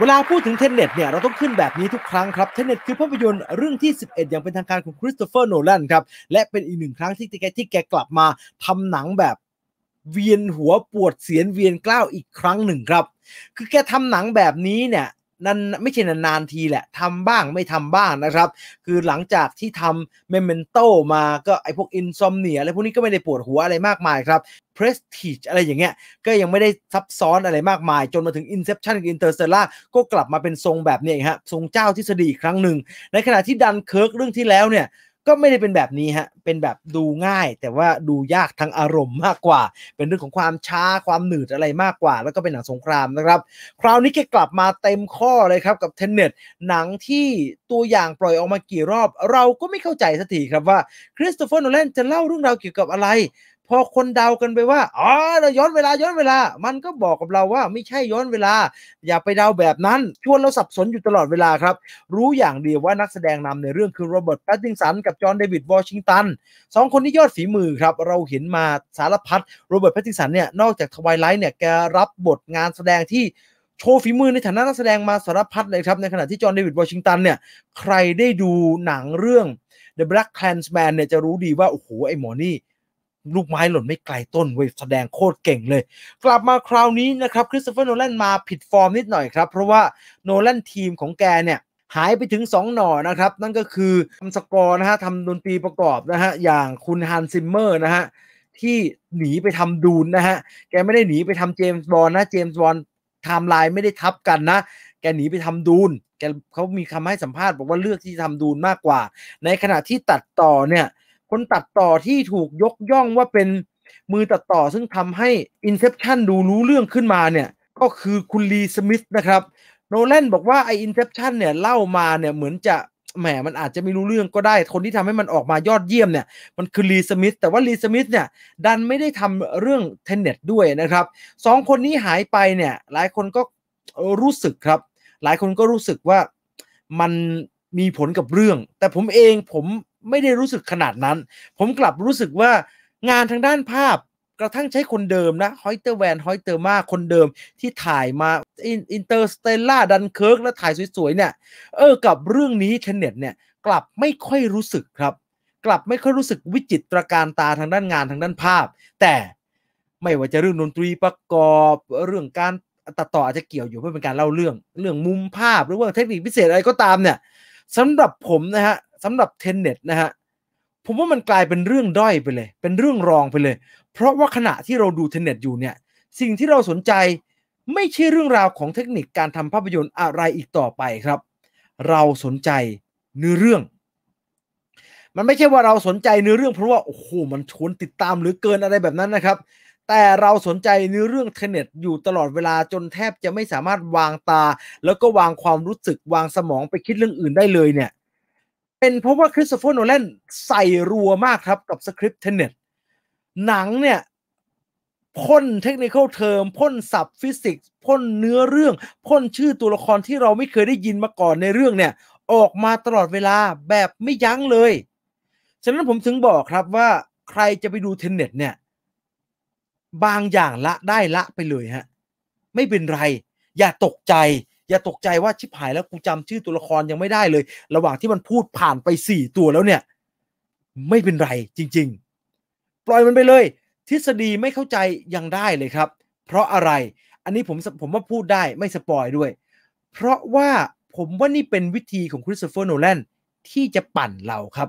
เวลาพูดถึงเทนเน็ตเนี่ยเราต้องขึ้นแบบนี้ทุกครั้งครับเทนเน็ตคือภาพยนตร์เรื่องที่ 11อย่างเป็นทางการของคริสโตเฟอร์โนแลนครับและเป็นอีกหนึ่งครั้งที่แกที่แกกลับมาทำหนังแบบเวียนหัวปวดเสียนเวียนกล้าวอีกครั้งหนึ่งครับคือแกทำหนังแบบนี้เนี่ยนั้นไม่ใช่นานๆทีแหละทำบ้างไม่ทำบ้างนะครับ คือหลังจากที่ทำเมมเมนโตมาก็ไอพวกอินซอมเนียอะไรพวกนี้ก็ไม่ได้ปวดหัวอะไรมากมายครับ Prestige อะไรอย่างเงี้ยก็ยังไม่ได้ซับซ้อนอะไรมากมาย จนมาถึง Inception กับ Interstellar ก็กลับมาเป็นทรงแบบนี้ฮะทรงเจ้าทฤษฎีอีกครั้งหนึ่งในขณะที่ดันเคิร์กเรื่องที่แล้วเนี่ยก็ไม่ได้เป็นแบบนี้ฮะ เป็นแบบดูง่าย แต่ว่าดูยากทางอารมณ์มากกว่า เป็นเรื่องของความช้าความหนืดอะไรมากกว่า แล้วก็เป็นหนังสงครามนะครับ คราวนี้แกกลับมาเต็มข้อเลยครับกับเทนเน็ตหนังที่ตัวอย่างปล่อยออกมากี่รอบ เราก็ไม่เข้าใจสักทีครับว่าคริสโตเฟอร์โนแลนจะเล่าเรื่องราวเกี่ยวกับอะไรพอคนเดากันไปว่าอ๋อเราย้อนเวลาย้อนเวลา มันก็บอกกับเราว่าไม่ใช่ย้อนเวลา อย่าไปเดาแบบนั้นชวนเราสับสนอยู่ตลอดเวลาครับ รู้อย่างเดียวว่านักแสดงนำในเรื่องคือโรเบิร์ตแพตติงสันกับจอห์นเดวิดวอชิงตันสองคนที่ยอดฝีมือครับ เราเห็นมาสารพัดโรเบิร์ตแพตติงสันเนี่ยนอกจากทวายไลท์เนี่ยแกรับบทงานแสดงที่โชว์ฝีมือในฐานะนักแสดงมาสารพัดเลยครับในขณะที่จอห์นเดวิดวอชิงตันเนี่ยใครได้ดูหนังเรื่อง The Black Clansman เนี่ยจะรู้ดีว่าโอ้โหไอ้หมอนี่ลูกไม้หล่นไม่ไกลต้นเว้ยแสดงโคตรเก่งเลย กลับมาคราวนี้นะครับคริสโตเฟอร์โนแลนมาผิดฟอร์มนิดหน่อยครับ เพราะว่าโนแลนทีมของแกเนี่ยหายไปถึง2 หน่อนะครับ นั่นก็คือทำสกอร์นะฮะทำดนตรีประกอบนะฮะอย่างคุณฮันซิมเมอร์นะฮะที่หนีไปทำดูนนะฮะแกไม่ได้หนีไปทำเจมส์บอลนะเจมส์บอลไทม์ไลน์ไม่ได้ทับกันนะ แกหนีไปทำดูน แกเขามีคำให้สัมภาษณ์ บอกว่าเลือกที่ทำดูนมากกว่าในขณะที่ตัดต่อเนี่ยคนตัดต่อที่ถูกยกย่องว่าเป็นมือตัดต่อ ซึ่งทำให้ Inception ดูรู้เรื่องขึ้นมาเนี่ย ก็คือคุณลีสมิธนะครับโนแลนบอกว่าไออินเซปชันเนี่ยเล่ามาเนี่ย เหมือนจะแหมมันอาจจะไม่รู้เรื่องก็ได้ คนที่ทำให้มันออกมายอดเยี่ยมเนี่ยมันคือลีสมิธแต่ว่าลีสมิธเนี่ยดันไม่ได้ ทำเรื่องเทนเน็ตด้วยนะครับสองคนนี้หายไปเนี่ยหลายคนก็รู้สึกครับ หลายคนก็รู้สึกว่ามันมีผลกับเรื่อง แต่ผมเองผมไม่ได้รู้สึกขนาดนั้น ผมกลับรู้สึกว่างานทางด้านภาพ กระทั่งใช้คนเดิมนะฮอยเตอร์แวนฮอยเตอร์มาคนเดิมที่ถ่ายมาอินเตอร์สเตลล่าดันเคิร์กและถ่ายสวยๆเนี่ย เออ กับเรื่องนี้เทนเน็ตเนี่ย กลับไม่ค่อยรู้สึกครับ กลับไม่ค่อยรู้สึกวิจิตรการตาทางด้านงานทางด้านภาพ แต่ไม่ว่าจะเรื่องดนตรีประกอบเรื่องการตัดต่ออาจจะเกี่ยวอยู่เพื่อเป็นการเล่าเรื่อง เรื่องมุมภาพ หรือว่าเทคนิคพิเศษอะไรก็ตามเนี่ยสำหรับผมนะฮะสำหรับ เทนเน็ตนะฮะผมว่ามันกลายเป็นเรื่องด้อยไปเลย เป็นเรื่องรองไปเลย เพราะว่าขณะที่เราดูเทนเน็ตอยู่เนี่ยสิ่งที่เราสนใจไม่ใช่เรื่องราวของเทคนิคการทำภาพยนตร์อะไรอีกต่อไปครับ เราสนใจเนื้อเรื่อง มันไม่ใช่ว่าเราสนใจเนื้อเรื่องเพราะว่าโอ้โหมันชวนติดตามหรือเกินอะไรแบบนั้นนะครับ แต่เราสนใจเนื้อเรื่องเทเน็ต อยู่ตลอดเวลาจนแทบจะไม่สามารถวางตา แล้วก็วางความรู้สึกวางสมองไปคิดเรื่องอื่นได้เลยเนี่ยเป็นเพราะว่าคริสโตเฟอร์โนแลนใส่รัวมากครับกับสคริปต์เทนเน็ตหนังเนี่ยพ่นเทคนิคเทอมพ่นศัพท์ฟิสิกส์พ่นเนื้อเรื่องพ่นชื่อตัวละครที่เราไม่เคยได้ยินมาก่อนในเรื่องเนี่ย ออกมาตลอดเวลาแบบไม่ยั้งเลย ฉะนั้นผมถึงบอกครับว่าใครจะไปดูเทนเน็ตเนี่ย บางอย่างละได้ละไปเลยฮะ ไม่เป็นไร อย่าตกใจอย่าตกใจว่าชิบหายแล้วกูจำชื่อตัวละครยังไม่ได้เลย ระหว่างที่มันพูดผ่านไปสี่ตัวแล้วเนี่ย ไม่เป็นไรจริงๆ ปล่อยมันไปเลย ทฤษฎีไม่เข้าใจยังได้เลยครับ เพราะอะไรอันนี้ผมผมว่าพูดได้ไม่สปอยด้วย เพราะว่าผมว่านี่เป็นวิธีของคริสโตเฟอร์โนแลนที่จะปั่นเราครับ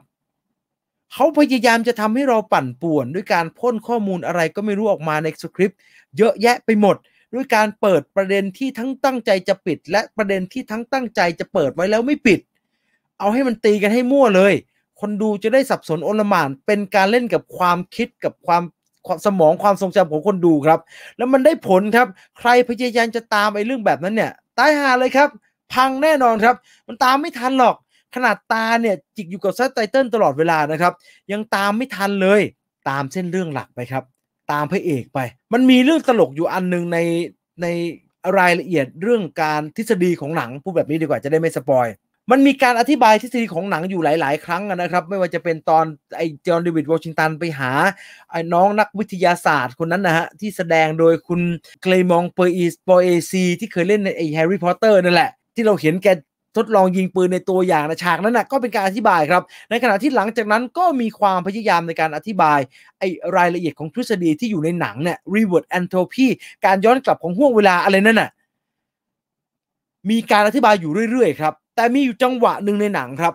เขาพยายามจะทำให้เราปั่นป่วนด้วยการพ่นข้อมูลอะไรก็ไม่รู้ออกมาในสคริปต์เยอะแยะไปหมดด้วยการเปิดประเด็นที่ทั้งตั้งใจจะปิด และประเด็นที่ทั้งตั้งใจจะเปิดไว้แล้วไม่ปิด เอาให้มันตีกันให้มั่วเลย คนดูจะได้สับสนโอลมานเป็นการเล่นกับความคิดกับความความสมองความทรงจำของคนดูครับ แล้วมันได้ผลครับ ใครพยายามจะตามไอ้เรื่องแบบนั้นเนี่ย ตายหาเลยครับ พังแน่นอนครับ มันตามไม่ทันหรอก ขนาดตาเนี่ยจิกอยู่กับซับไตเติลตลอดเวลานะครับ ยังตามไม่ทันเลย ตามเส้นเรื่องหลักไปครับตามพระเอกไป มันมีเรื่องตลกอยู่อันหนึ่งในในรายละเอียดเรื่องการทฤษฎีของหนัง พูดแบบนี้ดีกว่าจะได้ไม่สปอย มันมีการอธิบายทฤษฎีของหนังอยู่หลาย ๆ ครั้งนะครับ ไม่ว่าจะเป็นตอนไอ้จอห์นเดวิดวอชิงตันไปหาไอ้น้องนักวิทยาศาสตร์คนนั้นนะฮะที่แสดงโดยคุณเคลมองเปอร์อีสปอเอซีที่เคยเล่นในไอ้แฮร์รี่พอตเตอร์นั่นแหละที่เราเห็นแกทดลองยิงปืนในตัวอย่างนะฉากนั้นนะก็เป็นการอธิบายครับ ในขณะที่หลังจากนั้นก็มีความพยายามในการอธิบายไอรายละเอียดของทฤษฎีที่อยู่ในหนังเนี่ย reward entropy การย้อนกลับของห่วงเวลาอะไรนั่นน่ะมีการอธิบายอยู่เรื่อยๆครับแต่มีอยู่จังหวะหนึ่งในหนังครับ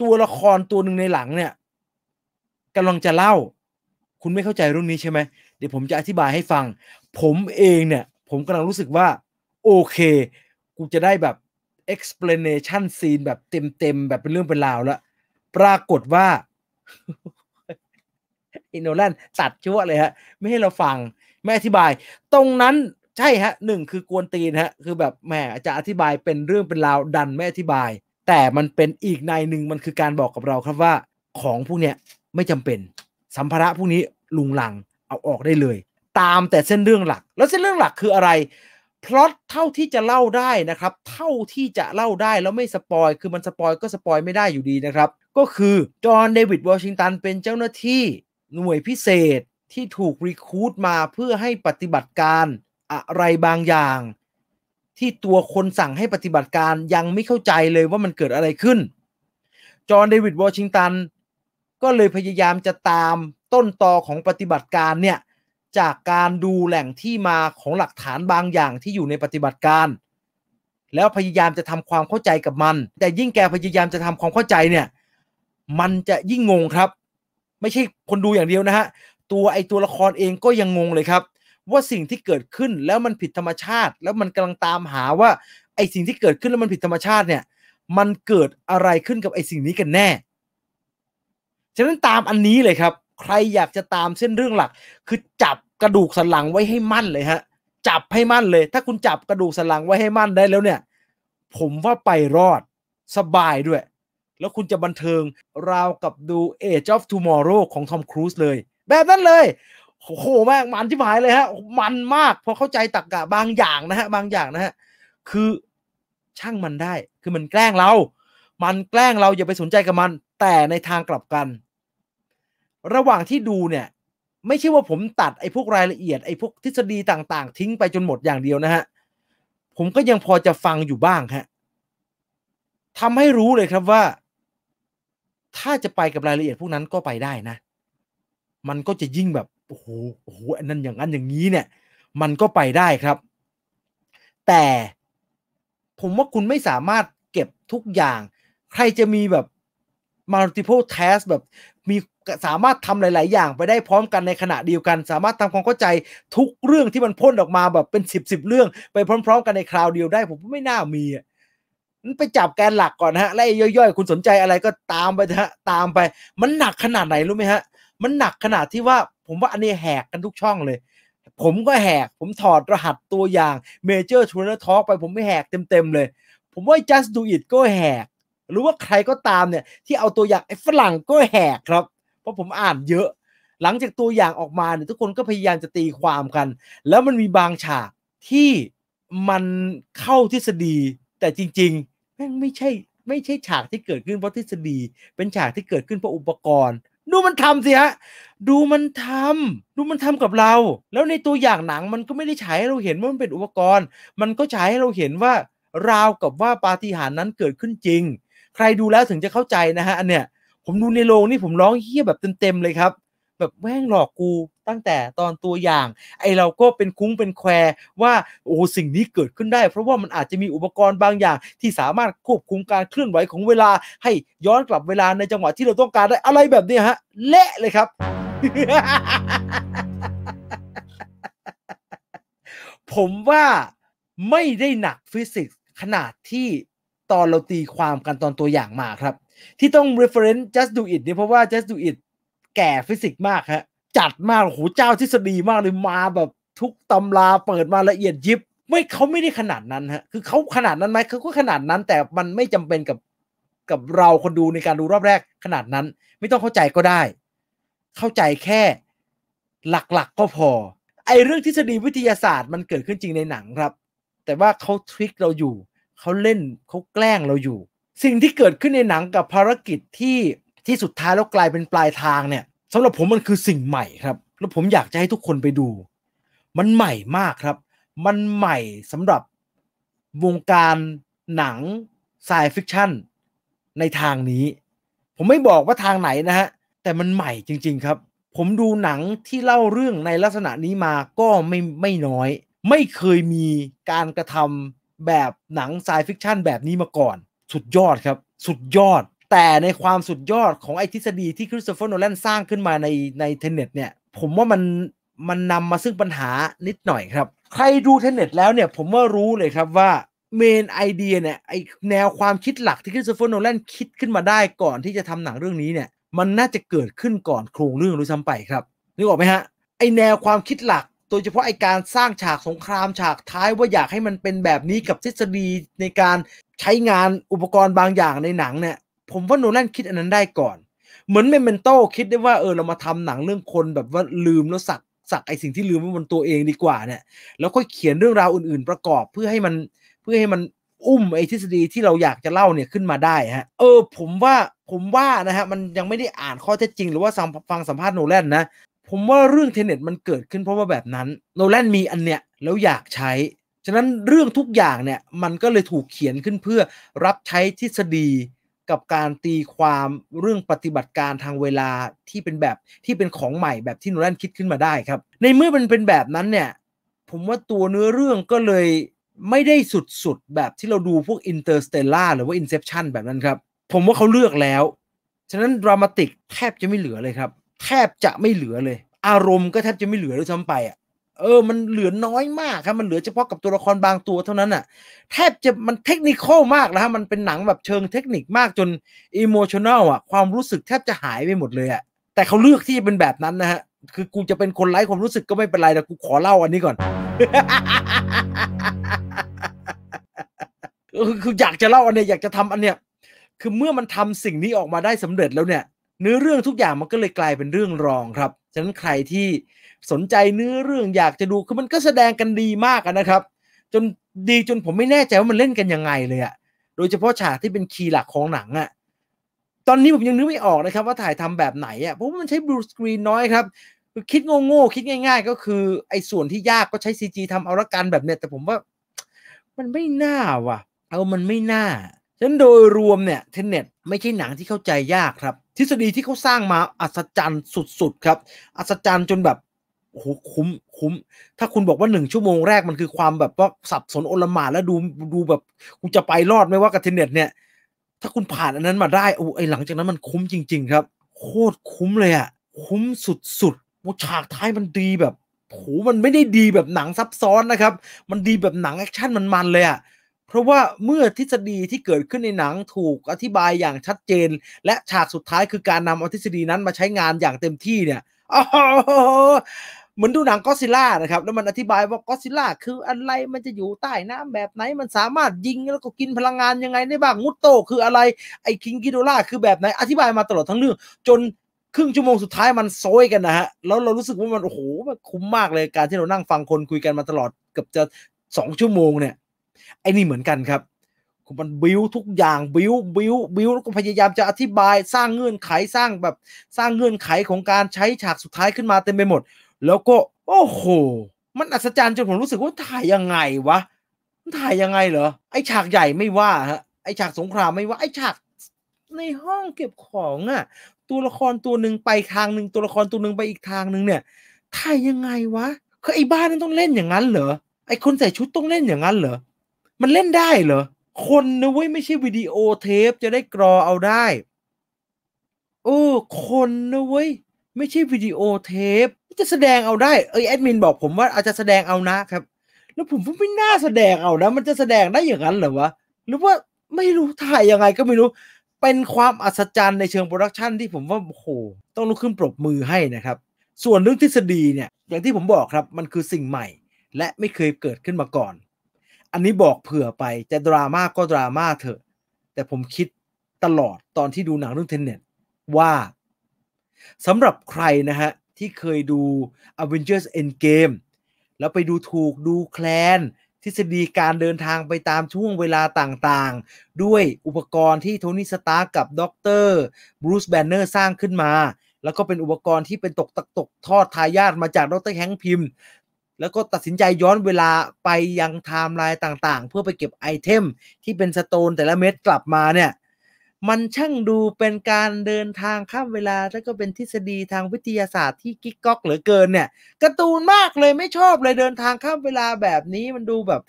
ตัวละครตัวหนึ่งในหลังเนี่ยกำลังจะเล่า คุณไม่เข้าใจเรื่องนี้ใช่ไหมเดี๋ยวผมจะอธิบายให้ฟัง ผมเองเนี่ยผมกำลังรู้สึกว่า โอเค กูจะได้แบบ explanation scene แบบเต็มๆ แบบเป็นเรื่องเป็นราวแล้ว ปรากฏว่าอินโนแลนตัดชั่วเลยฮะ ไม่ให้เราฟังไม่อธิบาย ตรงนั้นใช่ฮะหนึ่งคือกวนตีนฮะ คือแบบแหมจะอธิบายเป็นเรื่องเป็นราว ดันไม่อธิบาย แต่มันเป็นอีกในหนึ่งมันคือการบอกกับเราครับว่า ของพวกเนี้ยไม่จำเป็นสัมภาระพวกนี้ลุงหลังเอาออกได้เลย ตามแต่เส้นเรื่องหลักแล้วเส้นเรื่องหลักคืออะไรพล็อตเท่าที่จะเล่าได้นะครับ เท่าที่จะเล่าได้แล้วไม่สปอย คือมันสปอยก็สปอยไม่ได้อยู่ดีนะครับ ก็คือจอห์นเดวิดวอชิงตันเป็นเจ้าหน้าที่หน่วยพิเศษที่ถูกรีคูดมาเพื่อให้ปฏิบัติการอะไรบางอย่างที่ตัวคนสั่งให้ปฏิบัติการยังไม่เข้าใจเลยว่ามันเกิดอะไรขึ้น จอห์นเดวิดวอชิงตันก็เลยพยายามจะตามต้นตอของปฏิบัติการเนี่ยจากการดูแหล่งที่มาของหลักฐานบางอย่างที่อยู่ในปฏิบัติการ แล้วพยายามจะทำความเข้าใจกับมัน แต่ยิ่งแกพยายามจะทำความเข้าใจเนี่ย มันจะยิ่งงงครับ ไม่ใช่คนดูอย่างเดียวนะฮะตัวไอตัวละครเองก็ยังงงเลยครับ ว่าสิ่งที่เกิดขึ้นแล้วมันผิดธรรมชาติ แล้วมันกำลังตามหาว่า ไอสิ่งที่เกิดขึ้นแล้วมันผิดธรรมชาติเนี่ย มันเกิดอะไรขึ้นกับไอสิ่งนี้กันแน่ฉะนั้นตามอันนี้เลยครับใครอยากจะตามเส้นเรื่องหลัก คือจับกระดูกสันหลังไว้ให้มั่นเลยฮะ จับให้มั่นเลย ถ้าคุณจับกระดูกสันหลังไว้ให้มั่นได้แล้วเนี่ย ผมว่าไปรอดสบายด้วย แล้วคุณจะบันเทิง ราวกับดู Age of Tomorrow ของทอมครูซเลยแบบนั้นเลยโอ้โหมากมันที่หายเลยฮะ มันมากพอเข้าใจตักกะบางอย่างนะฮะบางอย่างนะฮะ คือช่างมันได้คือมันแกล้งเรา มันแกล้งเราอย่าไปสนใจกับมัน แต่ในทางกลับกันระหว่างที่ดูเนี่ย ไม่ใช่ว่าผมตัดไอ้พวกรายละเอียดไอ้พวกทฤษฎีต่างๆ ทิ้งไปจนหมดอย่างเดียวนะฮะผมก็ยังพอจะฟังอยู่บ้างฮะทำให้รู้เลยครับว่า ถ้าจะไปกับรายละเอียดพวกนั้นก็ไปได้นะ มันก็จะยิ่งแบบโอ้โหโอ้โหอันนั้นอย่างนั้นอย่างนี้เนี่ย มันก็ไปได้ครับ แต่ผมว่าคุณไม่สามารถเก็บทุกอย่าง ใครจะมีแบบ multiple task แบบมีสามารถทำหลาย ๆ อย่างไปได้พร้อมกันในขณะเดียวกัน สามารถทำความเข้าใจทุกเรื่องที่มันพ่นออกมาแบบเป็นสิบสิบเรื่อง ไปพร้อม ๆ กันในคราวเดียวได้ผมไม่น่ามีอ่ะนันไปจับแกนหลักก่อนฮะ แล้วย่อย ๆ คุณสนใจอะไรก็ตามไปฮะตามไป มันหนักขนาดไหนรู้ไหมฮะ มันหนักขนาดที่ว่า ผมว่าอันนี้แหกกันทุกช่องเลย ผมก็แหกผมถอดรหัสตัวอย่างเมเจอร์ทูนทอล์กไปผมไม่แหกเต็ม ๆ เลย ผมว่า just do it ก็แหก หรือว่าใครก็ตามเนี่ย ที่เอาตัวอย่างไอ้ฝรั่งก็แหกครับราะผมอ่านเยอะ หลังจากตัวอย่างออกมาเนี่ยทุกคนก็พยายามจะตีความกัน แล้วมันมีบางฉากที่มันเข้าทฤษฎีแต่จริงๆแม่งไม่ใช่ ไม่ใช่ฉากที่เกิดขึ้นเพราะทฤษฎี เป็นฉากที่เกิดขึ้นเพราะอุปกรณ์ดูมันทำสิฮะ ดูมันทำดูมันทำกับเรา แล้วในตัวอย่างหนังมันก็ไม่ได้ฉายให้เราเห็นว่ามันเป็นอุปกรณ์ มันก็ฉายให้เราเห็นว่าราวกับว่าปาฏิหาริย์นั้นเกิดขึ้นจริง ใครดูแล้วถึงจะเข้าใจนะฮะอันเนี้ยผมดูในโรงนี่ผมร้องเฮี้ยแบบเต็มๆเลยครับ แบบแม่งหลอกกูตั้งแต่ตอนตัวอย่าง ไอเราก็เป็นคุ้งเป็นแควว่า โอ้สิ่งนี้เกิดขึ้นได้เพราะว่ามันอาจจะมีอุปกรณ์บางอย่างที่สามารถควบคุมการเคลื่อนไหวของเวลาให้ย้อนกลับเวลาในจังหวะที่เราต้องการได้อะไรแบบนี้ฮะเละเลยครับ ผมว่าไม่ได้หนักฟิสิกส์ขนาดที่ตอนเราตีความกันตอนตัวอย่างมา ครับ ที่ต้อง reference just do it นี่เพราะว่า just do it แก่ฟิสิกส์มากฮะจัดมากโอ้โหเจ้าทฤษฎีมากเลย มาแบบทุกตำรา เปิด มาละเอียดยิบ ไม่เขาไม่ได้ขนาดนั้นฮะคือเขาขนาดนั้นไหมเขาก็ขนาดนั้น แต่มันไม่จำเป็นกับกับเราคนดูในการดูรอบแรก ขนาดนั้น ไม่ต้องเข้าใจก็ได้ เข้าใจแค่หลักๆกก็พอไอเรื่องทฤษฎีวิทยาศาสตร์มันเกิดขึ้นจริงในหนังครับ แต่ว่าเขาทริคเราอยู่เขาเล่นเขาแกล้งเราอยู่ สิ่งที่เกิดขึ้นในหนังกับภารกิจที่ที่สุดท้ายแล้วกลายเป็นปลายทางเนี่ยสำหรับผมมันคือสิ่งใหม่ครับ แล้วผมอยากจะให้ทุกคนไปดู มันใหม่มากครับ มันใหม่สำหรับวงการหนังไายฟิคชั่นในทางนี้ ผมไม่บอกว่าทางไหนนะฮะแต่มันใหม่จริง ๆครับ ผมดูหนังที่เล่าเรื่องในลักษณะนี้มาก็ไม่ไม่น้อย ไม่เคยมีการกระทำแบบหนังไซฟิคชั่นแบบนี้มาก่อน สุดยอดครับสุดยอด แต่ในความสุดยอดของไอทฤษฎีที่คริสโตเฟอร์โนแลนสร้างขึ้นมาใน ในเทเน็ตเนี่ยผมว่ามัน มันนำมาซึ่งปัญหานิดหน่อยครับ ใครดูเทเน็ตแล้วเนี่ยผมว่ารู้เลยครับว่าเมนไอเดียเนี่ยไอแนวความคิดหลักที่คริสโตเฟอร์โนแลนคิดขึ้นมาได้ก่อนที่จะทำหนังเรื่องนี้เนี่ยมันน่าจะเกิดขึ้นก่อนโครงเรื่องรู้ซ้ำไปครับนึกออกไหมฮะไอแนวความคิดหลักโดยเฉพาะไอการสร้างฉากสงครามฉากท้ายว่าอยากให้มันเป็นแบบนี้กับทฤษฎีในการใช้งานอุปกรณ์บางอย่างในหนังเนี่ยผมว่าโนแลนคิดอันนั้นได้ก่อน เหมือนเมมเบนโตคิดได้ว่าเออเรามาทำหนังเรื่องคนแบบว่าลืมแล้วสัก สักไอสิ่งที่ลืมไว้บนตัวเองดีกว่าเนี่ยแล้วค่อยเขียนเรื่องราวอื่นๆ ประกอบเพื่อให้มันเพื่อให้มันอุ้มไอทฤษฎีที่เราอยากจะเล่าเนี่ยขึ้นมาได้ฮะเออผมว่าผมว่านะฮะมันยังไม่ได้อ่านข้อเท็จจริง หรือว่าฟังฟังสัมภาษณ์โนแลนนะผมว่าเรื่องเทเน็ตมันเกิดขึ้นเพราะว่าแบบนั้นโนแลนมีอันเนี้ยแล้วอยากใช้ ฉะนั้นเรื่องทุกอย่างเนี่ย มันก็เลยถูกเขียนขึ้นเพื่อรับใช้ทฤษฎีกับการตีความเรื่องปฏิบัติการทางเวลาที่เป็นแบบที่เป็นของใหม่แบบที่โนแลนคิดขึ้นมาได้ครับในเมื่อมันเป็นแบบนั้นเนี่ย ผมว่าตัวเนื้อเรื่องก็เลยไม่ได้สุดๆแบบที่เราดูพวก Interstellar หรือว่า Inception แบบนั้นครับผมว่าเขาเลือกแล้วฉะนั้นดรามาติกแทบจะไม่เหลือเลยครับแทบจะไม่เหลือเลย อารมณ์ก็แทบจะไม่เหลือเลยทั้งไปอ่ะเออมันเหลือน้อยมากครับมันเหลือเฉพาะกับตัวละครบางตัวเท่านั้นอ่ะ แทบจะมันเทคนิคมากนะฮะมันเป็นหนังแบบเชิงเทคนิคมากจนอิโมชันแนลอ่ะ ความรู้สึกแทบจะหายไปหมดเลยอ่ะ แต่เขาเลือกที่จะเป็นแบบนั้นนะฮะคือกูจะเป็นคนไร้ความรู้สึกก็ไม่เป็นไรแต่กูขอเล่าอันนี้ก่อนคืออยากจะเล่าอันเนี้ยอยากจะทำอันเนี้ยคือเมื่อมันทำสิ่งนี้ออกมาได้สำเร็จแล้วเนี่ยเนื้อเรื่องทุกอย่างมันก็เลยกลายเป็นเรื่องรองครับ ฉะนั้นใครที่สนใจเนื้อเรื่องอยากจะดูคือมันก็แสดงกันดีมากนะครับ จนดีจนผมไม่แน่ใจว่ามันเล่นกันยังไงเลยอะโดยเฉพาะฉากที่เป็นคีย์หลักของหนังอะตอนนี้ผมยังนึกไม่ออกนะครับ ว่าถ่ายทำแบบไหนอะเพราะว่ามันใช้บลูสกรีนน้อยครับ คิดโง่ๆคิดง่ายๆ ก็คือ ไอ้ส่วนที่ยากก็ใช้ซีจีทำเอาละกันแบบเนี้ย แต่ผมว่า มันไม่น่าว่ะ เอามันไม่น่าฉะนั้นโดยรวมเนี่ยเทนเน็ตไม่ใช่หนังที่เข้าใจยากครับ ทฤษฎีที่เขาสร้างมาอัศจรรย์สุดๆครับ อัศจรรย์จนแบบโอ้โหคุ้มคุ้ม ถ้าคุณบอกว่าหนึ่งชั่วโมงแรกมันคือความแบบว่าสับสนโอลมาแล้วดูดูแบบกูจะไปรอดไหมว่ากับเทนเน็ตเนี่ยถ้าคุณผ่านอันนั้นมาได้โอ้ไอหลังจากนั้นมันคุ้มจริงๆครับ โคตรคุ้มเลยอะคุ้มสุดๆโมฉากท้ายมันดีแบบโหมันไม่ได้ดีแบบหนังซับซ้อนนะครับมันดีแบบหนังแอคชั่นมันมันเลยอะเพราะว่าเมื่อทฤษฎีที่เกิดขึ้นในหนังถูกอธิบายอย่างชัดเจน และฉากสุดท้ายคือการนำเอาทฤษฎีนั้นมาใช้งานอย่างเต็มที่เนี่ยเหมือนดูหนังก็ซิล่านะครับ แล้วมันอธิบายว่าก็ซิล่าคืออะไรมันจะอยู่ใต้น้ำแบบไหนมันสามารถยิงแล้วก็กินพลังงานยังไงได้บ้างุูโตคืออะไรไอ้คิงกิโดล่าคือแบบไหนอธิบายมาตลอดทั้งเรื่องจนครึ่งชั่วโมงสุดท้ายมันโซยกันนะฮะแล้วเรารู้สึกว่ามันโอ้โหมันคุ้มมากเลยการที่เรานั่งฟังคนคุยกันมาตลอดเกือบจะสองชั่วโมงเนี่ยไอ้นี่เหมือนกันครับมันบิวทุกอย่างบิวบิวบิวแล้วก็พยายามจะอธิบายสร้างเงื่อนไขสร้างแบบสร้างเงื่อนไขของการใช้ฉากสุดท้ายขึ้นมาเต็มไปหมด แล้วก็ โอ้โห มันอัศจรรย์จนผมรู้สึกว่าถ่ายยังไงวะมันถ่ายยังไงเหรอไอฉากใหญ่ไม่ว่าฮะไอฉากสงครามไม่ว่าไอฉากในห้องเก็บของอะ่ะตัวละครตัวหนึ่งไปทางหนึ่งตัวละครตัวหนึ่งไปอีกทางหนึ่งเนี่ยถ่ายยังไงวะคือไอ้บ้านนั้นต้องเล่นอย่างนั้นเหรอไอ้คนใส่ชุดต้องเล่นอย่างนั้นเหรอมันเล่นได้เหรอคนนะเว้ยไม่ใช่วิดีโอเทป จะได้กรอเอาได้โอ้คนนะเว้ยไม่ใช่วิดีโอเทปจะแสดงเอาได้เอ้ยแอดมินบอกผมว่าอาจจะแสดงเอานะครับแล้วผมก็ไม่น่าแสดงเอานะมันจะแสดงได้อย่างนั้นเหรอวะหรือว่าไม่รู้ถ่ายยังไงก็ไม่รู้ เป็นความอัศจรรย์ในเชิงโปรดักชันที่ผมว่าโอ้โหต้องลุกขึ้นปรบมือให้นะครับ ส่วนเรื่องทฤษฎีเนี่ย อย่างที่ผมบอกครับ มันคือสิ่งใหม่ และไม่เคยเกิดขึ้นมาก่อนอันนี้บอกเผื่อไปจะดราม่าก็ดราม่าเถอะ แต่ผมคิดตลอดตอนที่ดูหนังเรื่องเทนเน็ตว่าสำหรับใครนะฮะ ที่เคยดู Avengers Endgame แล้วไปดูถูกดูแคลน ทฤษฎีการเดินทางไปตามช่วงเวลาต่างๆ ด้วยอุปกรณ์ที่โทนี่สตาร์กับด็อกเตอร์บรูซแบนเนอร์สร้างขึ้นมา แล้วก็เป็นอุปกรณ์ที่เป็นตกตกตกทอดทายาทมาจากดรแฮงค์พิมแล้วก็ตัดสินใจย้อนเวลาไปยังไทม์ไลน์ต่างๆ เพื่อไปเก็บไอเทมที่เป็นสโตนแต่ละเม็ดกลับมาเนี่ยมันช่างดูเป็นการเดินทางข้ามเวลาแล้วก็เป็นทฤษฎีทางวิทยาศาสตร์ที่กิ๊กก๊อกเหลือเกินเนี่ยการ์ตูนมากเลยไม่ชอบเลยเดินทางข้ามเวลาแบบนี้มันดูแบบ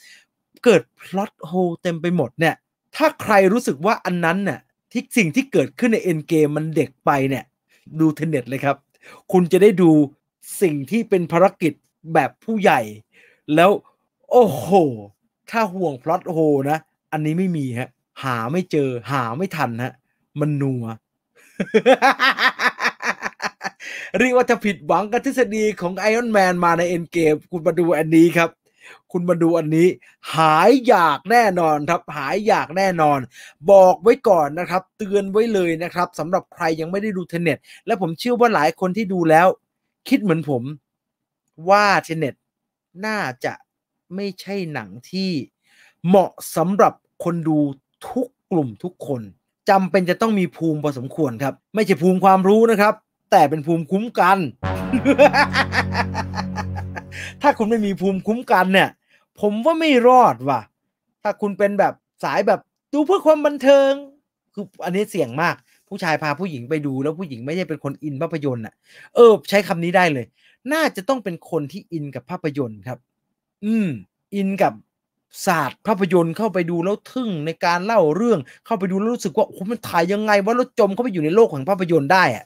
เกิดพล็อตโฮเต็มไปหมดเนี่ยถ้าใครรู้สึกว่าอันนั้นเนี่ยที่สิ่งที่เกิดขึ้นในเอ็นเกมมันเด็กไปเนี่ยดูเทเน็ตเลยครับ คุณจะได้ดูสิ่งที่เป็นภารกิจแบบผู้ใหญ่ แล้วโอ้โหถ้าห่วงพลอตโฮนะ อันนี้ไม่มีฮะหาไม่เจอ หาไม่ทันฮะมันนัวเรียกว่าจะผิดหวังกับทฤษฎีของไอออนแมนมาในเอ็นเกมคุณมาดูอันนี้ครับ คุณมาดูอันนี้ หายอยากแน่นอนครับ หายอยากแน่นอน บอกไว้ก่อนนะครับ เตือนไว้เลยนะครับสำหรับใครยังไม่ได้ดูเทเน็ต และผมเชื่อว่าหลายคนที่ดูแล้ว คิดเหมือนผมว่าเทเน็ตน่าจะไม่ใช่หนังที่เหมาะสำหรับคนดูทุกกลุ่มทุกคน จำเป็นจะต้องมีภูมิพอสมควรครับ ไม่ใช่ภูมิความรู้นะครับ แต่เป็นภูมิคุ้มกัน ถ้าคุณไม่มีภูมิคุ้มกันเนี่ย ผมว่าไม่รอดว่ะ ถ้าคุณเป็นแบบสายแบบดูเพื่อความบันเทิง คืออันนี้เสี่ยงมากผู้ชายพาผู้หญิงไปดูแล้วผู้หญิงไม่ได้เป็นคนอินภาพยนตร์อ่ะ เออใช้คำนี้ได้เลย น่าจะต้องเป็นคนที่อินกับภาพยนตร์ครับ อืม อินกับศาสตร์ภาพยนตร์เข้าไปดูแล้วทึ่งในการเล่าเรื่องเข้าไปดูแล้วรู้สึกว่าโอ้มันถ่ายยังไงว่ารถจมเข้าไปอยู่ในโลกของภาพยนตร์ได้อ่ะ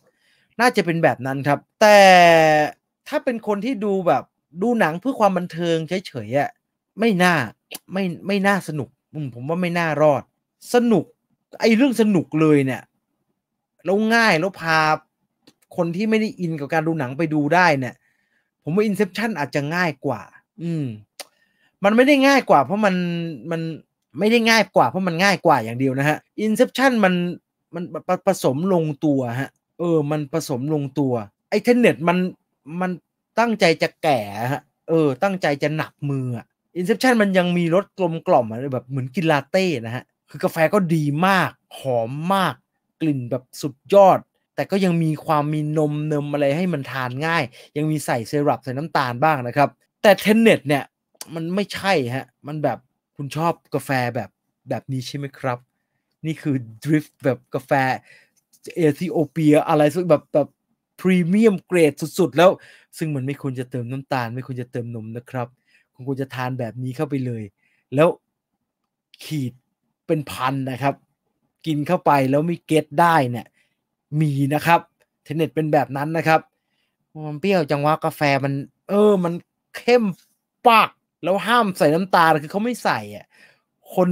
น่าจะเป็นแบบนั้นครับ แต่ถ้าเป็นคนที่ดูแบบดูหนังเพื่อความบันเทิงเฉยๆอ่ะไม่น่าไม่ไม่น่าสนุกผมว่าไม่น่ารอด สนุกไอ้เรื่องสนุกเลยเนี่ยแล้วง่ายแล้วพาคนที่ไม่ได้อินกับการดูหนังไปดูได้เนี่ยผมว่าอินเซพชันอาจจะง่ายกว่าอืมมันไม่ได้ง่ายกว่า เพราะมันมันไม่ได้ง่ายกว่า เพราะมันง่ายกว่าอย่างเดียวนะฮะอินเซพชันมันมันผสมลงตัวฮะ เออ มันผสมลงตัว ไอ้เทนเน็ตมันมันตั้งใจจะแก่ ฮะ เออตั้งใจจะหนักมืออินเซพชันมันยังมีรสกลมกล่อมอะไรแบบ เหมือนกินลาเต้นะฮะ คือกาแฟก็ดีมาก หอมมากกลิ่นแบบสุดยอด แต่ก็ยังมีความมีนมเนมอะไรให้มันทานง่าย ยังมีใส่เซรั่มใส่น้ำตาลบ้างนะครับ แต่เทนเน็ตเนี่ยมันไม่ใช่ฮะมันแบบคุณชอบกาแฟแบบแบบนี้ใช่ไหมครับ นี่คือดริฟต์แบบกาแฟ เอธิโอเปีย อะไรสักแบบแบบพรีเมียมเกรดสุดๆ แล้วซึ่งมันไม่ควรจะเติมน้ำตาล ไม่ควรจะเติมนมนะครับ คุณควรจะทานแบบนี้เข้าไปเลย แล้วขีดเป็นพันนะครับกินเข้าไปแล้วมีเก็ตได้เนี่ย มีนะครับ เทนเน็ตเป็นแบบนั้นนะครับมันเปรี้ยวจังวะกาแฟมัน เออ มันเข้มปาก แล้วห้ามใส่น้ำตาลคือเขาไม่ใส่อ่ะคน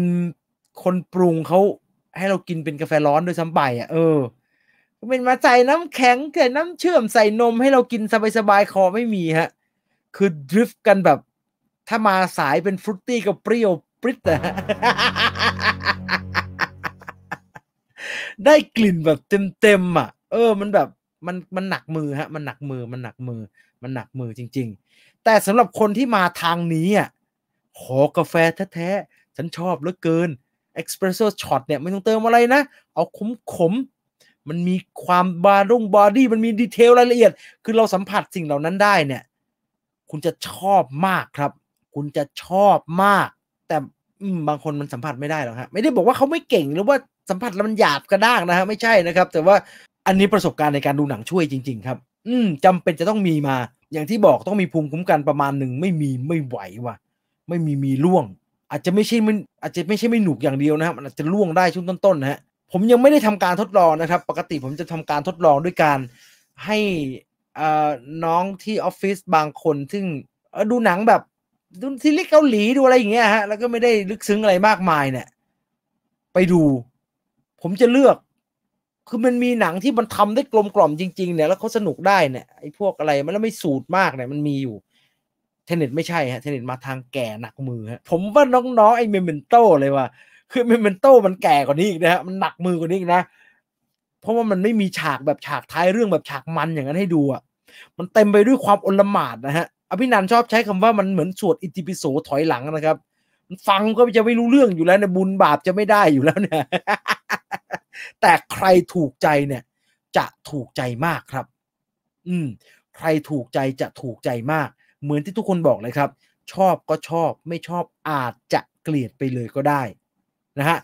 คนปรุงเขาให้เรากินเป็นกาแฟร้อนโดยซ้ำไปอ่ะเออเป็นมาใส่น้ำแข็งใส่น้ำเชื่อมใส่นมให้เรากินสบายๆคอไม่มีฮะคือดริฟต์กันแบบถ้ามาสายเป็นฟรุตตี้กับเปรี้ยวปริ๊ดอะได้กลิ่นแบบเต็มๆอ่ะเออ มันแบบมันมันหนักมือฮะ มันหนักมือมันหนักมือ มันหนักมือจริง ๆ แต่สำหรับคนที่มาทางนี้อ่ะขอกาแฟแท้ๆฉันชอบเหลือเกินเอ็กซ์เพรสโซช็อตเนี่ยไม่ต้องเติมอะไรนะ เอาขมๆมมันมีความบารุ่งบอดี้มันมีดีเทลรายละเอียด คือเราสัมผัสสิ่งเหล่านั้นได้เนี่ย คุณจะชอบมากครับ คุณจะชอบมาก แต่บางคนมันสัมผัสไม่ได้หรอกฮะ ไม่ได้บอกว่าเขาไม่เก่งหรือว่าสัมผัสแล้วมันหยาบกระด้างนะฮะไม่ใช่นะครับ แต่ว่าอันนี้ประสบการณ์ในการดูหนังช่วยจริง ๆ ครับ อืมจำเป็นจะต้องมีมา อย่างที่บอกต้องมีภูมิคุ้มกันประมาณหนึ่งไม่มีไม่ไหวว่ะ ไม่มีมีล่วง อาจจะไม่ใช่มันอาจจะ ไม่ใช่ไม่หนุกอย่างเดียวนะครับมันอาจจะล่วงได้ช่วงต้นๆนะฮะผมยังไม่ได้ทำการทดลองนะครับ ปกติผมจะทำการทดลองด้วยการให้น้องที่ออฟฟิศบางคน ซึ่งดูหนังแบบ ดูซีรีส์เกาหลีดูอะไรอย่างเงี้ยฮะ แล้วก็ไม่ได้ลึกซึ้งอะไรมากมายเนี่ยไปดูผมจะเลือก คือมันมีหนังที่มันทำได้กลมกล่อมจริง ๆเนี่ยแล้วเขาสนุกได้เนี่ยไอ้พวกอะไรมันแล้วไม่สูตรมากเนี่ยมันมีอยู่ เทนเน็ตไม่ใช่ฮะเทนเน็ตมาทางแก่หนักมือฮะผมว่าน้องๆไอ้เมมเบนโตเลยว่ะคือเมมเบนโตมันแก่กว่านี้อีกนะฮะมันหนักมือกว่านี้อีกนะ เพราะว่ามันไม่มีฉากแบบฉากท้ายเรื่องแบบฉากมันอย่างนั้นให้ดูอ่ะมันเต็มไปด้วยความอลหมาดนะฮะอภินันชอบใช้คำว่ามันเหมือนสวดอิติปิโสถอยหลังนะครับ ฟังก็จะไม่รู้เรื่องอยู่แล้วนะบุญบาปจะไม่ได้อยู่แล้วเนี่ยแต่ใครถูกใจเนี่ยจะถูกใจมากครับ อืม ใครถูกใจจะถูกใจมาก เหมือนที่ทุกคนบอกเลยครับ ชอบก็ชอบ ไม่ชอบอาจจะเกลียดไปเลยก็ได้นะฮะ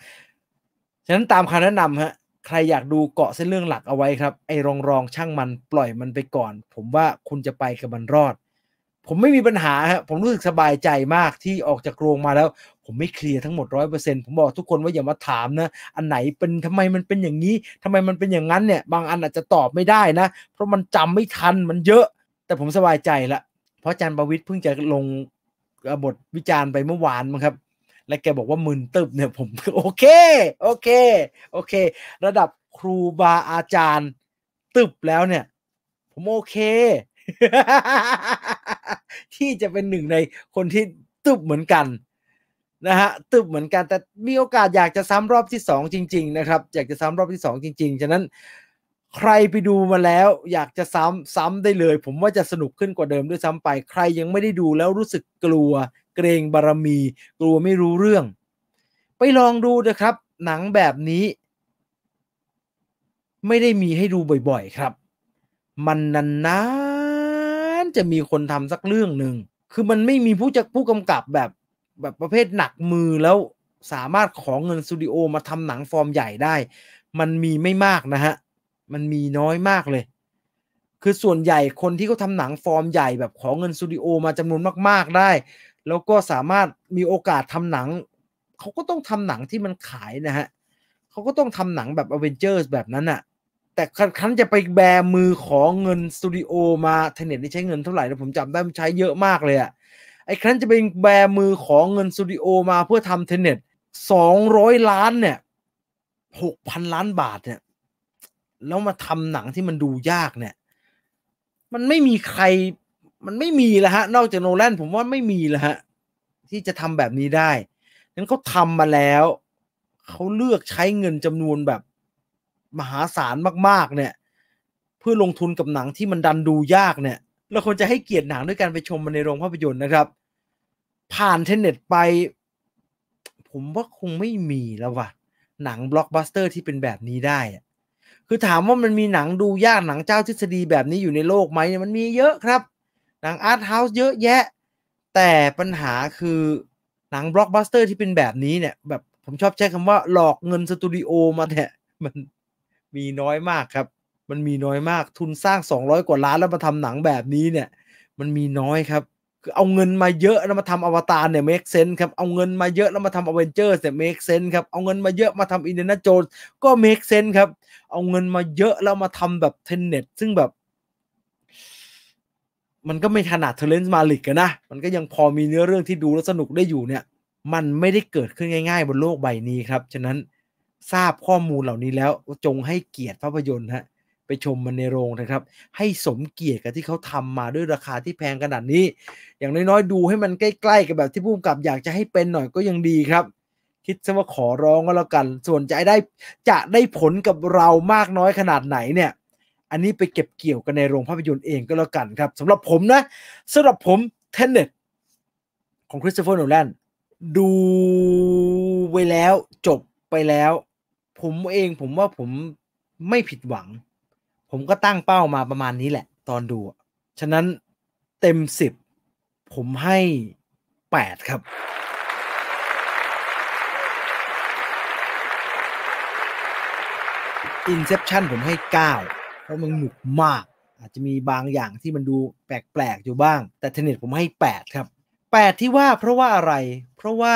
ฉะนั้นตามคำแนะนำฮะ ใครอยากดูเกาะเส้นเรื่องหลักเอาไว้ครับ ไอ้รองรองช่างมันปล่อยมันไปก่อน ผมว่าคุณจะไปกับมันรอดผมไม่มีปัญหาครับผมรู้สึกสบายใจมากที่ออกจากโรง มาแล้ว ผมไม่เคลียร์ทั้งหมดร้อยเปอร์เซ็นผมบอกทุกคนว่าอย่ามาถามนะอันไหนเป็นทำไมมันเป็นอย่างนี้ ทำไมมันเป็นอย่างนั้นเนี่ยบางอันอาจจะตอบไม่ได้นะ เพราะมันจำไม่ทันมันเยอะ แต่ผมสบายใจละเพราะอาจารย์ประวิทย์เพิ่งจะลงบทวิจารณ์ไปเมื่อวานมั้งครับ และแกบอกว่ามึนตึบเนี่ย ผมโอเค โอเค โอเค ระดับครูบาอาจารย์ ตึบแล้วเนี่ย ผมโอเคที่จะเป็นหนึ่งในคนที่ตึบเหมือนกันนะฮะตึบเหมือนกัน แต่มีโอกาสอยากจะซ้ำรอบที่สองจริง ๆ นะครับ อยากจะซ้ำรอบที่สองจริง ๆ ฉะนั้นใครไปดูมาแล้วอยากจะซ้ำซ้ำได้เลย ผมว่าจะสนุกขึ้นกว่าเดิมด้วยซ้ำไปใครยังไม่ได้ดูแล้วรู้สึกกลัว เกรงบารมี กลัวไม่รู้เรื่อง ไปลองดูนะครับหนังแบบนี้ ไม่ได้มีให้ดูบ่อยๆ ครับ มันนานจะมีคนทำสักเรื่องหนึ่ง คือมันไม่มีผู้จะผู้กำกับแบบแบบประเภทหนักมือแล้วสามารถขอเงินสตูดิโอมาทำหนังฟอร์มใหญ่ได้ มันมีไม่มากนะฮะ มันมีน้อยมากเลย คือส่วนใหญ่คนที่เขาทาหนังฟอร์มใหญ่แบบขอเงินสตูดิโอมาจำนวนมาก ๆได้ แล้วก็สามารถมีโอกาสทำหนัง เขาก็ต้องทำหนังที่มันขายนะฮะ เขาก็ต้องทำหนังแบบอเวนเจอร์แบบนั้นอะแต่ครั้นจะไปแบมือของเงินสตูดิโอมาเทเน็ตได้ใช้เงินเท่าไหร่นะผมจำได้มันใช้เยอะมากเลยอะไอ้ครั้นจะไปแบมือของเงินสตูดิโอมาเพื่อทำเทเน็ตสองร้อยล้านเนี่ยหกพันล้านบาทเนี่ยแล้วมาทำหนังที่มันดูยากเนี่ย มันไม่มีใคร มันไม่มีแล้วฮะนอกจากโนแลน ผมว่าไม่มีแล้วฮะที่จะทำแบบนี้ได้นั้นเขาทำมาแล้วเขาเลือกใช้เงินจำนวนแบบมหาศาลมากๆ เนี่ย เพื่อลงทุนกับหนังที่มันดันดูยากเนี่ยเราควรจะให้เกียรติหนังด้วยการไปชมมันในโรงภาพยนตร์นะครับ ผ่าน เทนเน็ต ไป ผมว่าคงไม่มีแล้วว่ะหนังบล็อกบัสเตอร์ที่เป็นแบบนี้ได้ คือถามว่ามันมีหนังดูยากหนังเจ้าทฤษฎีแบบนี้อยู่ในโลกไหมมันมีเยอะครับ หนังอาร์ตเฮาส์เยอะแยะแต่ปัญหาคือหนังบล็อกบัสเตอร์ที่เป็นแบบนี้เนี่ยแบบผมชอบใช้คำว่า หลอกเงินสตูดิโอมาเนี่ยมันมีน้อยมากครับ มันมีน้อยมาก ทุนสร้าง 200 กว่าล้านแล้วมาทำหนังแบบนี้เนี่ย มันมีน้อยครับ คือเอาเงินมาเยอะแล้วมาทำอวตารเนี่ยเมคเซนครับ เอาเงินมาเยอะแล้วมาทำอเวนเจอร์เนี่ยเมคเซนครับ เอาเงินมาเยอะมาทำอินเดนาโจนก็เมคเซนครับ เอาเงินมาเยอะแล้วมาทำแบบเทนเน็ตซึ่งแบบ มันก็ไม่ขนาดเทเลนส์มาลิกนะ มันก็ยังพอมีเนื้อเรื่องที่ดูแล้วสนุกได้อยู่เนี่ย มันไม่ได้เกิดขึ้นง่าย ๆบนโลกใบนี้ครับ ฉะนั้นทราบข้อมูลเหล่านี้แล้วจงให้เกียรติภาพยนตร์ฮะไปชมมันในโรงนะครับ ให้สมเกียรติกับที่เขาทำมาด้วยราคาที่แพงขนาดนี้ อย่างน้อยๆดูให้มันใกล้ ๆกับแบบที่ผู้กำกับอยากจะให้เป็นหน่อยก็ยังดีครับ คิดซะว่าขอร้องก็แล้วกันส่วนจะได้จะได้ผลกับเรามากน้อยขนาดไหนเนี่ย อันนี้ไปเก็บเกี่ยวกันในโรงภาพยนตร์เองก็แล้วกันครับสำหรับผมนะสำหรับผมเทนเน็ตของคริสโตเฟอร์โนแลนดูไปแล้วจบไปแล้วผมเองผมว่าผมไม่ผิดหวัง ผมก็ตั้งเป้ามาประมาณนี้แหละ ตอนดู ฉะนั้นเต็มสิบผมให้แปดครับ Inception ผมให้ 9 เพราะมันหนุกมาก อาจจะมีบางอย่างที่มันดูแปลกๆอยู่บ้าง แต่เทนเน็ตผมให้ 8 ครับ 8 ที่ว่าเพราะว่าอะไรเพราะว่า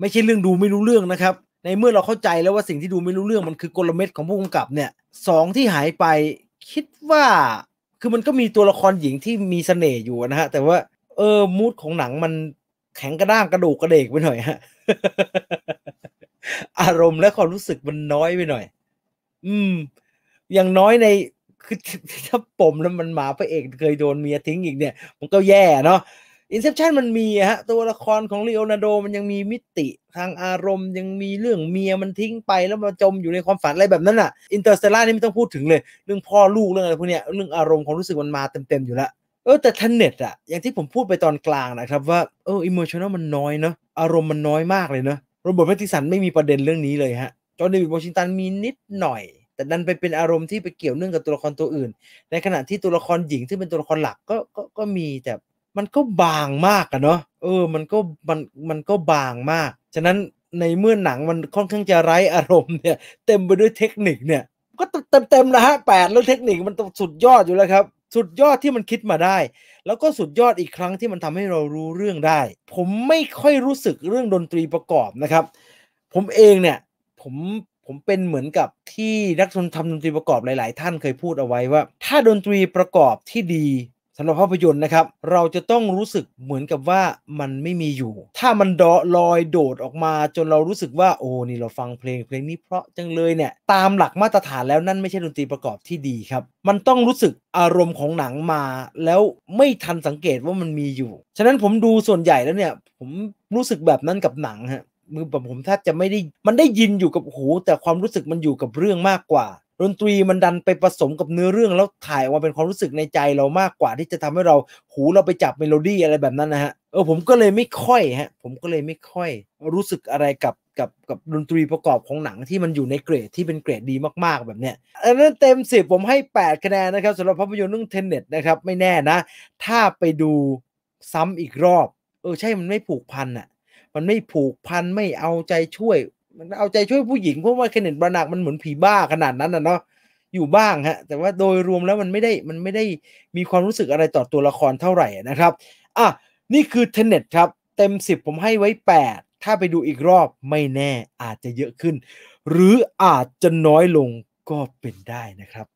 ไม่ใช่เรื่องดูไม่รู้เรื่องนะครับในเมื่อเราเข้าใจแล้วว่าสิ่งที่ดูไม่รู้เรื่องมันคือกลเม็ดของผู้กำกับ เนี่ยสองที่หายไปคิดว่า คือมันก็มีตัวละครหญิงที่มีสเสน่ห์อยู่นะฮะ แต่ว่า เออมูดของหนังมันแข็งกระด้างกระดูกกระเดกไปหน่อยฮะอารมณ์และความรู้สึกมันน้อยไปหน่อย อืมอย่างน้อยใน คือถ้าปมแล้วมันหมาพระเอกเคยโดนเมียทิ้งอีกเนี่ย มันก็แย่เนาะอินเซพชันมันมีฮะ ตัวละครของลีโอนาโดมันยังมีมิติทางอารมณ์ยังมีเรื่องเมียมันทิ้งไปแล้วมาจมอยู่ในความฝัน อะไรแบบนั้นอ่ะอินเตอร์สเตลล่านี่ไม่ต้องพูดถึงเลย เรื่องพ่อลูก เรื่องอะไรพวกเนี้ยเรื่องอารมณ์ความรู้สึกมันมาเต็มๆอยู่แล้ว เออแต่ทันเน็ตอะอย่างที่ผมพูดไปตอนกลางนะครับว่าเอออิมเมอร์ชันอลมันน้อยเนาะอารมณ์มันน้อยมากเลยเนาะโรเบิร์ตแพตติสันไม่มีประเด็นเรื่องนี้เลยฮะจอห์นเดวิดวอชิงตันมีนิดหน่อย แต่ดันไปเป็นอารมณ์ที่ไปเกี่ยวเนื่องกับตัวละครตัวอื่น ในขณะที่ตัวละครหญิงที่เป็นตัวละครหลักก็ก็ก็มีแต่มันก็บางมากอะเนาะเออมันก็มันมันก็บางมาก ฉะนั้นในเมื่อหนังมันค่อนข้างจะไร้อารมณ์เนี่ย เต็มไปด้วยเทคนิคเนี่ย ก็เต็มเต็มนะฮะแปดแล้วเทคนิคมันสุดยอดอยู่แล้วครับสุดยอดที่มันคิดมาได้ แล้วก็สุดยอดอีกครั้งที่มันทำให้เรารู้เรื่องได้ ผมไม่ค่อยรู้สึกเรื่องดนตรีประกอบนะครับ ผมเองเนี่ยผมผมเป็นเหมือนกับที่นักดนตรีทำดนตรีประกอบหลายๆ ท่านเคยพูดเอาไว้ว่า ถ้าดนตรีประกอบที่ดีสำหรับภาพยนตร์นะครับ เราจะต้องรู้สึกเหมือนกับว่ามันไม่มีอยู่ ถ้ามันดอลอยโดดออกมา จนเรารู้สึกว่า โอ้นี่เราฟังเพลงเพลงนี้เพราะจังเลยเนี่ย ตามหลักมาตรฐานแล้วนั่นไม่ใช่ดนตรีประกอบที่ดีครับ มันต้องรู้สึกอารมณ์ของหนังมาแล้วไม่ทันสังเกตว่ามันมีอยู่ ฉะนั้นผมดูส่วนใหญ่แล้วเนี่ย ผมรู้สึกแบบนั้นกับหนังฮะมือผมแทบจะไม่ได้มันได้ยินอยู่กับหู แต่ความรู้สึกมันอยู่กับเรื่องมากกว่าดนตรีมันดันไปผสมกับเนื้อเรื่องแล้วถ่ายออกมาเป็นความรู้สึกในใจเรามากกว่าที่จะทำให้เราหูเราไปจับเมโลดี้อะไรแบบนั้นนะฮะเออผมก็เลยไม่ค่อยฮะผมก็เลยไม่ค่อยรู้สึกอะไรกับกับกับดนตรีประกอบของหนังที่มันอยู่ในเกรดที่เป็นเกรดดีมากๆแบบเนี้ยอันนั้นเต็มสิบผมให้8คะแนนนะครับสำหรับภาพยนตร์เรื่องเทนเน็ตนะครับไม่แน่นะ ถ้าไปดูซ้ำอีกรอบเออใช่มันไม่ผูกพันอะมันไม่ผูกพันไม่เอาใจช่วยมันเอาใจช่วยผู้หญิงเพราะว่าเคนเนตบรานักมันเหมือนผีบ้าขนาดนั้นนะเนาะอยู่บ้างฮะแต่ว่าโดยรวมแล้วมันไม่ได้มันไม่ได้มีความรู้สึกอะไรต่อตัวละครเท่าไหร่นะครับ อ่ะนี่คือเทเน็ตครับเต็ม10ผมให้ไว้8ถ้าไปดูอีกรอบไม่แน่อาจจะเยอะขึ้น หรืออาจจะน้อยลงก็เป็นได้นะครับ